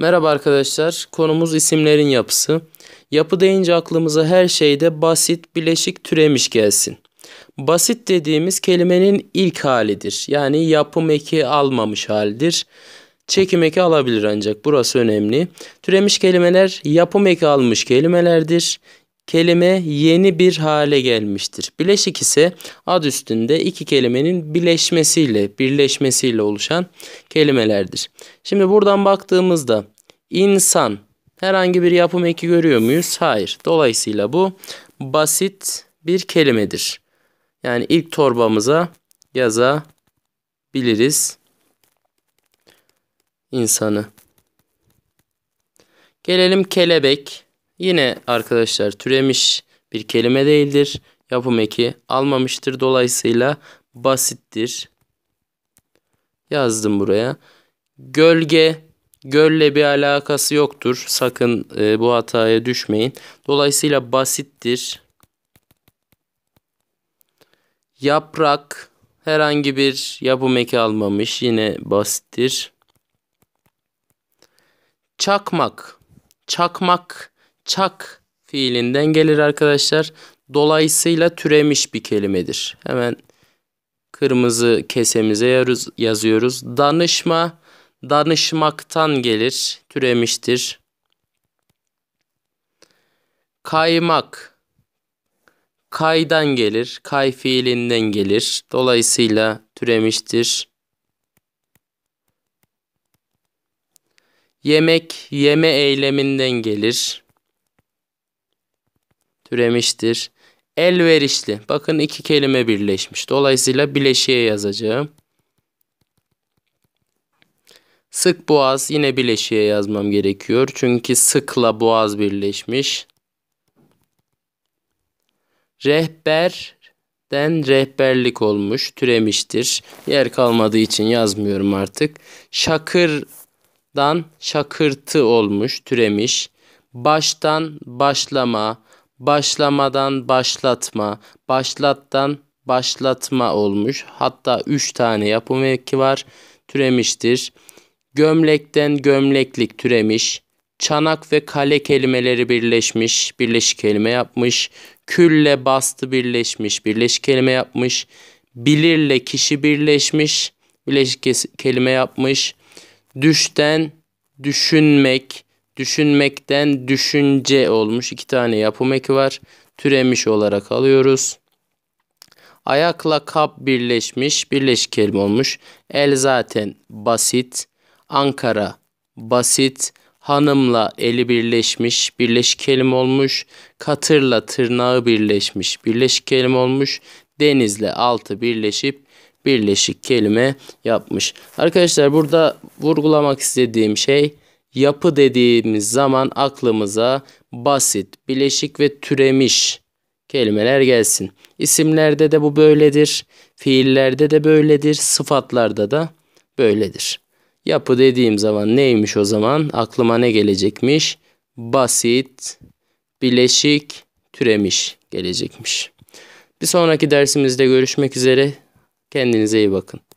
Merhaba arkadaşlar. Konumuz isimlerin yapısı. Yapı deyince aklımıza her şeyde basit, bileşik, türemiş gelsin. Basit dediğimiz kelimenin ilk halidir. Yani yapım eki almamış haldir. Çekim eki alabilir ancak burası önemli. Türemiş kelimeler yapım eki almış kelimelerdir kelime yeni bir hale gelmiştir. Bileşik ise ad üstünde iki kelimenin bileşmesiyle, birleşmesiyle oluşan kelimelerdir. Şimdi buradan baktığımızda insan herhangi bir yapım eki görüyor muyuz? Hayır. Dolayısıyla bu basit bir kelimedir. Yani ilk torbamıza yazabiliriz insanı. Gelelim kelebek. Yine arkadaşlar türemiş bir kelime değildir. Yapım eki almamıştır. Dolayısıyla basittir. Yazdım buraya. Gölge, gölle bir alakası yoktur. Sakın e, bu hataya düşmeyin. Dolayısıyla basittir. Yaprak, herhangi bir yapım eki almamış. Yine basittir. Çakmak, çakmak çak fiilinden gelir arkadaşlar. Dolayısıyla türemiş bir kelimedir. Hemen kırmızı kesemize yazıyoruz. Danışma, danışmaktan gelir, türemiştir. Kaymak, kaydan gelir, kay fiilinden gelir. Dolayısıyla türemiştir. Yemek, yeme eyleminden gelir türemiştir. Elverişli. Bakın iki kelime birleşmiş. Dolayısıyla bileşiğe yazacağım. Sık boğaz yine bileşiğe yazmam gerekiyor. Çünkü sıkla boğaz birleşmiş. Rehberden rehberlik olmuş, türemiştir. Yer kalmadığı için yazmıyorum artık. Şakırdan şakırtı olmuş, türemiş. Baştan başlama, başlamadan başlatma, başlattan başlatma olmuş. Hatta 3 tane yapım eki var. Türemiştir. Gömlekten gömleklik türemiş. Çanak ve kale kelimeleri birleşmiş, birleşik kelime yapmış. Külle bastı birleşmiş, birleşik kelime yapmış. Bilirle kişi birleşmiş, birleşik kelime yapmış. Düşten düşünmek, Düşünmekten düşünce olmuş. iki tane yapım eki var. Türemiş olarak alıyoruz. Ayakla kap birleşmiş. Birleşik kelime olmuş. El zaten basit. Ankara basit. Hanımla eli birleşmiş. Birleşik kelime olmuş. Katırla tırnağı birleşmiş. Birleşik kelime olmuş. Denizle altı birleşip birleşik kelime yapmış. Arkadaşlar burada vurgulamak istediğim şey Yapı dediğimiz zaman aklımıza basit, bileşik ve türemiş kelimeler gelsin. İsimlerde de bu böyledir, fiillerde de böyledir, sıfatlarda da böyledir. Yapı dediğim zaman neymiş o zaman? Aklıma ne gelecekmiş? Basit, bileşik, türemiş gelecekmiş. Bir sonraki dersimizde görüşmek üzere. Kendinize iyi bakın.